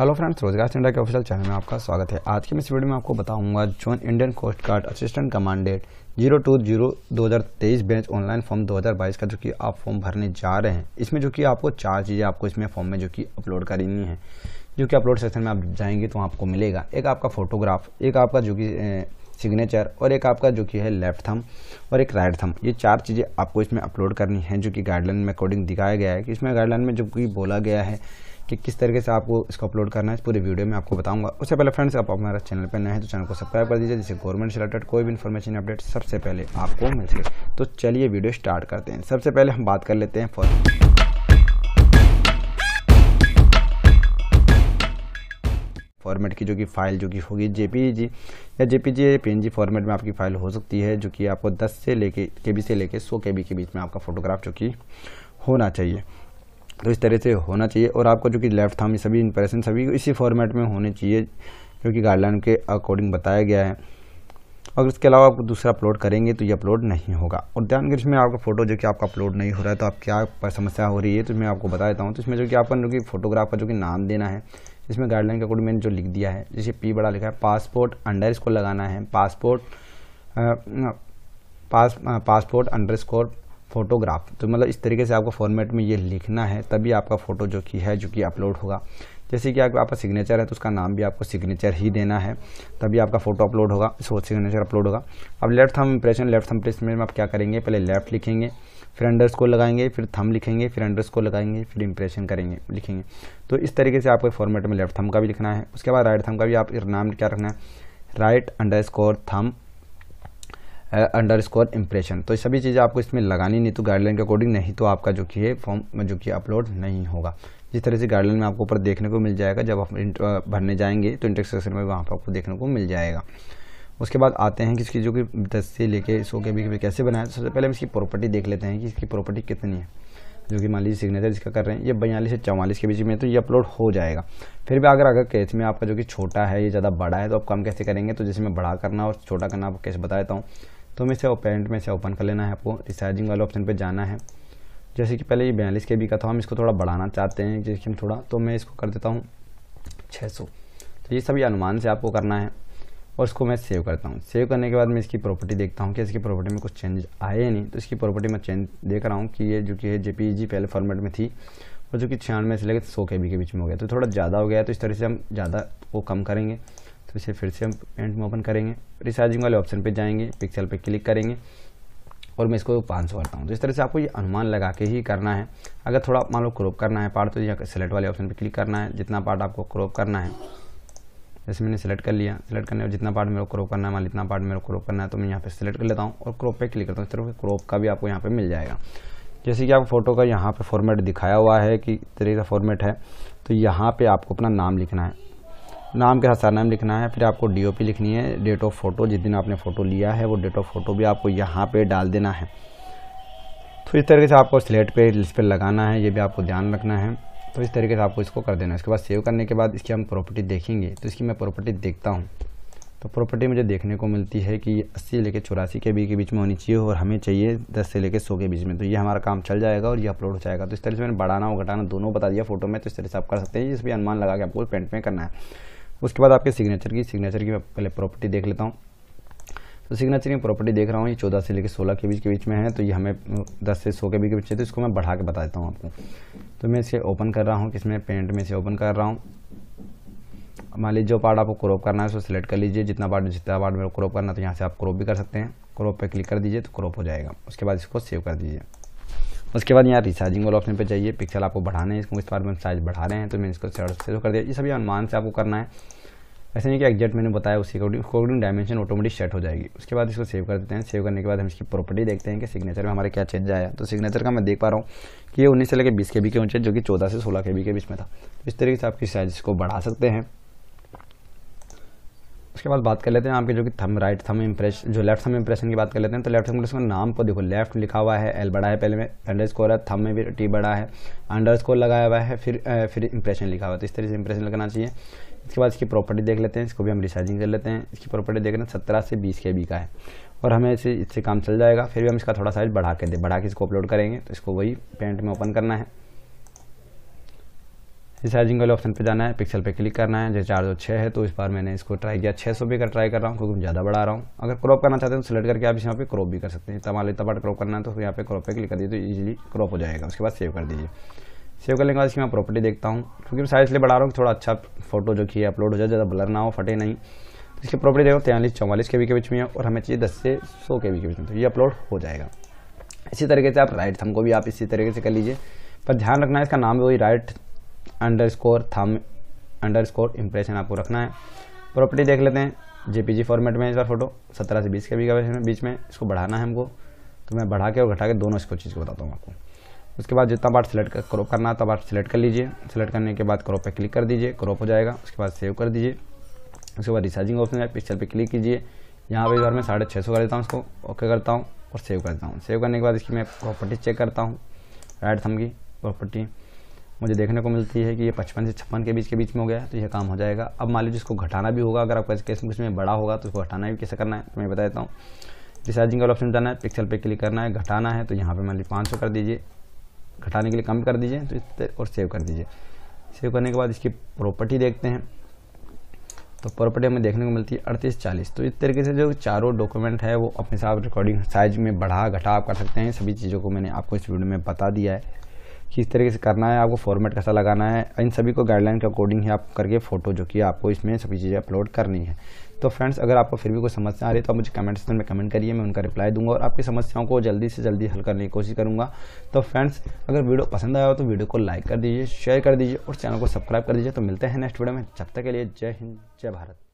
hello friends रोजगार सिंडा के official channel में आपका स्वागत है आज के मैं इस वीडियो में आपको बताऊंगा जो Indian coast guard assistant commandant zero two zero दो हज़ार तेईस बेंच ऑनलाइन फॉर्म 2022 का जो कि आप फॉर्म भरने जा रहे हैं इसमें जो कि आपको चार चीज़ें आपको इसमें फॉर्म में जो कि अपलोड करनी है जो कि अपलोड सेक्शन में आप जाएंगे तो आपको मिलेगा एक आपका फोटोग्राफ एक आपका जो कि सिग्नेचर और एक आपका जो कि है लेफ्ट थम और एक राइट थम ये चार चीज़ें आपको इसमें अपलोड करनी है जो कि गाइडलाइन में अकॉर्डिंग दिखाया गया है कि इसमें गाइडलाइन में जो कि बोला गया है कि किस तरीके से आपको इसको अपलोड करना है पूरे वीडियो में आपको बताऊंगा उससे पहले फ्रेंड्स आप हमारे चैनल पर नए हैं तो चैनल को सब्सक्राइब कर दीजिए जिससे गवर्नमेंट से रिलेटेड कोई भी इन्फॉर्मेशन अपडेट सबसे पहले आपको मिल सके तो चलिए वीडियो स्टार्ट करते हैं सबसे पहले हम बात कर लेते हैं फॉर फॉर्मेट की जो कि फाइल जो कि होगी जेपीजी या जेपीजी या पीएनजी फॉर्मेट में आपकी फाइल हो सकती है जो कि आपको 10 से लेके केबी से लेके 100 केबी के बीच में आपका फोटोग्राफ जो कि होना चाहिए तो इस तरह से होना चाहिए और आपका जो कि लेफ़्ट थाम ये सभी इंप्रेशन सभी इसी फॉर्मेट में होने चाहिए जो कि गाइडलाइन के अकॉर्डिंग बताया गया है अगर इसके अलावा आप दूसरा अपलोड करेंगे तो ये अपलोड नहीं होगा और ध्यान कर इसमें आपका फ़ोटो जो कि आपका अपलोड नहीं हो रहा है तो आप क्या पर समस्या हो रही है तो मैं आपको बता देता हूँ तो इसमें जो कि आपका जो कि फोटोग्राफ का जो कि नाम देना है इसमें गाइडलाइन के अकॉर्डिंग मैंने जो लिख दिया है जैसे पी बड़ा लिखा है पासपोर्ट अंडर इसको लगाना है पासपोर्ट पास पासपोर्ट अंडर स्कोर फोटोग्राफ तो मतलब इस तरीके से आपको फॉर्मेट में ये लिखना है तभी आपका फ़ोटो जो कि है जो कि अपलोड होगा जैसे कि आपका सिग्नेचर है तो उसका नाम भी आपको सिग्नेचर ही देना है तभी आपका फोटो अपलोड होगा सिग्नेचर अपलोड होगा अब लेफ्ट थम इंप्रेशन लेफ्ट थम प्रेस में आप क्या करेंगे पहले लेफ्ट लिखेंगे फिर अंडर्स को लगाएंगे फिर थम लिखेंगे फिर अंडर्स को लगाएंगे फिर इंप्रेशन करेंगे लिखेंगे तो इस तरीके से आपको फॉर्मेट में लेफ्ट थम का भी लिखना है उसके बाद राइट थम का भी आप नाम क्या रखना है right underscore thumb underscore impression तो सभी चीज़ें आपको इसमें लगानी नहीं तो गाइडलाइन के अकॉर्डिंग नहीं तो आपका जो कि है फॉर्म जो कि अपलोड नहीं होगा जिस तरह से गाइडलाइन में आपको ऊपर देखने को मिल जाएगा जब आप भरने जाएंगे तो इंटेक्स सेक्शन में वहाँ पर आपको देखने को मिल जाएगा उसके बाद आते हैं कि इसकी जो कि दस से लेके सो के बीच में कैसे बनाया तो सबसे पहले हम इसकी प्रॉपर्टी देख लेते हैं कि इसकी प्रॉपर्टी कितनी है जो कि मान लीजिए सिग्नेचर इसका कर रहे हैं ये बयालीस से चौवालीस के बीच में तो ये अपलोड हो जाएगा फिर भी अगर अगर कैसे में आपका जो कि छोटा है ये ज़्यादा बड़ा है तो आप कम कैसे करेंगे तो जैसे मैं बड़ा करना और छोटा करना आपको कैसे बता देता हूँ तो हमें इसे ओपेंट में से ओपन कर लेना है आपको रिसाइजिंग वाले ऑप्शन पर जाना है जैसे कि पहले ये बयालीस के बी का था हम इसको थोड़ा बढ़ाना चाहते हैं जैसे हम थोड़ा तो मैं इसको कर देता हूँ छः सौ तो ये सभी अनुमान से आपको करना है और इसको मैं सेव करता हूँ सेव करने के बाद मैं इसकी प्रॉपर्टी देखता हूँ कि इसकी प्रॉपर्टी में कुछ चेंज आए या नहीं तो इसकी प्रॉपर्टी मैं चेंज देख रहा हूँ कि ये जो कि है जे e पहले फॉर्मेट में थी और जो कि छियानवे से लेकर सौ के बी के बीच में हो गया तो थोड़ा ज़्यादा हो गया तो इस तरह से हम ज़्यादा वो कम करेंगे तो इसे फिर से हम पेंट में ओपन करेंगे रिसाइजिंग वाले ऑप्शन पे जाएंगे पिक्सल पे क्लिक करेंगे और मैं इसको 500 करता हूँ तो इस तरह से आपको ये अनुमान लगा के ही करना है अगर थोड़ा मान लो क्रॉप करना है पार्ट तो यहाँ सेलेक्ट वाले ऑप्शन पर क्लिक करना है जितना पार्ट आपको क्रॉप करना है जैसे मैंने सेलेक्ट कर लिया सेलेक्ट करने जितना पार्ट मेरे को क्रॉप करना है मान लो इतना पार्ट मेरे को क्रॉप करना है तो मैं यहाँ पर सेलेक्ट कर लेता हूँ और क्रॉप पर क्लिक करता हूँ इस तरह से क्रॉप का भी आपको यहाँ पर मिल जाएगा जैसे कि आप फोटो का यहाँ पे फॉर्मेट दिखाया हुआ है कि तरह का फॉर्मेट है तो यहाँ पे आपको अपना नाम लिखना है नाम के साथ सरनेम लिखना है फिर आपको डीओपी लिखनी है डेट ऑफ फोटो जिस दिन आपने फ़ोटो लिया है वो डेट ऑफ फोटो भी आपको यहाँ पे डाल देना है तो इस तरीके से आपको स्लेट पे इस पर लगाना है ये भी आपको ध्यान रखना है तो इस तरीके से आपको इसको कर देना है इसके बाद सेव करने के बाद इसकी हम प्रॉपर्टी देखेंगे तो इसकी मैं प्रॉपर्टी देखता हूँ तो प्रॉपर्टी मुझे देखने को मिलती है कि अस्सी लेकर चौरासी के बी के बीच में होनी चाहिए और हमें चाहिए दस से लेकर सौ के बीच में तो ये हमारा काम चल जाएगा और ये अपलोड हो जाएगा तो इस तरह से मैंने बढ़ाना और घटाना दोनों बता दिया फोटो में तो इस तरह से आप कर सकते हैं जिस भी अनुमान लगा के आपको पेंट में करना है उसके बाद आपके सिग्नेचर की सिग्नेचर की मैं पहले प्रॉपर्टी देख लेता हूँ तो सिग्नेचर की प्रॉपर्टी देख रहा हूँ ये चौदह से लेकर सोलह के बीच के बीच में है तो ये हमें दस से सौ के बीच के बीच है तो इसको मैं बढ़ा के बता देता हूँ आपको तो मैं इसे ओपन कर रहा हूँ किसमें पेंट में इसे ओपन कर रहा हूँ मान लीजिए जो पार्ट आपको क्रॉप करना है उसको सिलेक्ट कर लीजिए जितना पार्ट जितना पार्ट मेरे क्रॉप करना है तो यहाँ से आप क्रॉप भी कर सकते हैं क्रॉप पर क्लिक कर दीजिए तो क्रॉप हो जाएगा उसके बाद इसको सेव कर दीजिए उसके बाद यहाँ रिचार्जिंग वाला ऑप्शन पे चाहिए पिक्सल आपको बढ़ाने हैं इसको इस बार में साइज बढ़ा रहे हैं तो मैंने इसको सेट कर दिया ये सभी अनुमान से आपको करना है ऐसे नहीं कि एग्जैक्ट मैंने बताया उसी according according dimension automatic set हो जाएगी उसके बाद इसको सेव कर देते हैं सेव करने के बाद हम इसकी प्रॉपर्टी देखते हैं कि सिग्नेचर में हमारे क्या चेंज आया तो सिग्नेचर का मैं देख पा रहा हूँ कि ये उन्नीस से लेकर बीस के बी के ऊंचे जो कि चौदह से सोलह के बी के बीच में था इस तरीके से आप किस साइज को बढ़ा सकते हैं उसके बाद बात कर लेते हैं आपके जो कि थम राइट थम इम्प्रेशन जो लेफ्ट थम इम्प्रेशन की बात कर लेते हैं तो लेफ्ट थम इसमें नाम को तो देखो लेफ्ट लिखा हुआ है एल बड़ा है पहले में अंडर स्कोर है थम में भी टी बड़ा है अंडर स्कोर लगाया हुआ है फिर फिर इंप्रेशन लिखा हुआ है तो इस तरह से इंप्रेशन लगाना चाहिए इसके बाद इसकी प्रॉपर्टी देख लेते हैं इसको भी हम रिसाइजिंग कर लेते हैं इसकी प्रॉपर्टी देख रहे हैं सत्रह से बीस के बी का है और हमें इसे इससे काम चल जाएगा फिर भी हम इसका थोड़ा साइज बढ़ा के दे बढ़ा के इसको अपलोड करेंगे तो इसको वही पेंट में ओपन करना है रिसाइजिंग वाले ऑप्शन पे जाना है पिक्सल पे क्लिक करना है जैसे चार सौ छः है तो इस बार मैंने इसको ट्राई किया छः सौ भी कर ट्राई कर रहा हूँ क्योंकि मैं ज़्यादा बढ़ा रहा हूँ अगर क्रॉप करना चाहते हैं तो सिलेक्ट करके आप इस यहाँ पे क्रॉप भी कर सकते हैं इतना बार क्रॉप करना है तो यहाँ पे क्रॉप पे क्लिक कर दीजिए तो ईजिली क्रॉप हो जाएगा उसके बाद सेव कर दीजिए सेव करने के बाद इसकी मैं प्रॉपर्टी देखता हूँ क्योंकि मैं साइज लिए बढ़ा रहा हूँ थोड़ा अच्छा फोटो जो कि अपलोड हो जाए ज़्यादा ब्लर ना हो फटे नहीं तो इसकी प्रॉपर्टी देखो तैंतालीस चौवालीस के बी के बीच में और हमें चाहिए दस से सौ के बी के बीच में तो ये अपलोड हो जाएगा इसी तरीके से आप राइट थम को भी आप इसी तरीके से कर लीजिए पर ध्यान रखना है इसका नाम भी वही right underscore thumb underscore impression आपको रखना है प्रॉपर्टी देख लेते हैं जेपीजी फॉर्मेट में इस बार फोटो सत्रह से बीस के बीच में बीच में इसको बढ़ाना है हमको तो मैं बढ़ा के और घटा के दोनों इसको चीज़ को बताता हूँ आपको उसके बाद जितना बार सेलेक्ट कर, क्रॉप करना है तब पार्ट सेलेक्ट कर लीजिए सेलेक्ट करने के बाद क्रॉप पर क्लिक कर दीजिए क्रॉप हो जाएगा उसके बाद सेव कर दीजिए उसके बाद रिसाइजिंग ऑप्शन है पिक्चर पर क्लिक कीजिए यहाँ पर इस बार मैं साढ़े छः सौ कर देता हूँ उसको ओके करता हूँ और सेव करता हूँ सेव करने के बाद इसकी मैं प्रॉपर्टी चेक करता हूँ राइट थम की प्रॉपर्टी मुझे देखने को मिलती है कि ये पचपन से छप्पन के बीच के बीच में हो गया तो यह काम हो जाएगा अब मान लीजिए इसको घटाना भी होगा अगर आपका केस में बड़ा होगा तो उसको घटाना भी कैसे करना है तो मैं बता देता हूँ रिसाइजिंग का ऑप्शन जाना है पिक्सल पे क्लिक करना है घटाना है तो यहाँ पर मान लीजिए पाँच कर दीजिए घटाने के लिए कम कर दीजिए तो और सेव कर दीजिए सेव करने के बाद इसकी प्रॉपर्टी देखते हैं तो प्रॉपर्टी हमें देखने को मिलती है अड़तीस चालीस तो इस तरीके से जो चारों डॉक्यूमेंट है वो अपने साथ रिकॉर्डिंग साइज में बढ़ा घटा आप कर सकते हैं सभी चीज़ों को मैंने आपको इस वीडियो में बता दिया है किस तरीके से करना है आपको फॉर्मेट कैसा लगाना है इन सभी को गाइडलाइन के अकॉर्डिंग ही आप करके फ़ोटो जो कि आपको इसमें सभी चीज़ें अपलोड करनी है तो फ्रेंड्स अगर आपको फिर भी कोई समस्या आ रही है तो आप मुझे कमेंट सेक्शन में कमेंट करिए मैं उनका रिप्लाई दूंगा और आपकी समस्याओं को जल्दी से जल्दी हल करने की कोशिश करूँगा तो फ्रेंड्स अगर वीडियो पसंद आया हो तो वीडियो को लाइक कर दीजिए शेयर कर दीजिए और चैनल को सब्सक्राइब कर दीजिए तो मिलते हैं नेक्स्ट वीडियो में जब तक के लिए जय हिंद जय भारत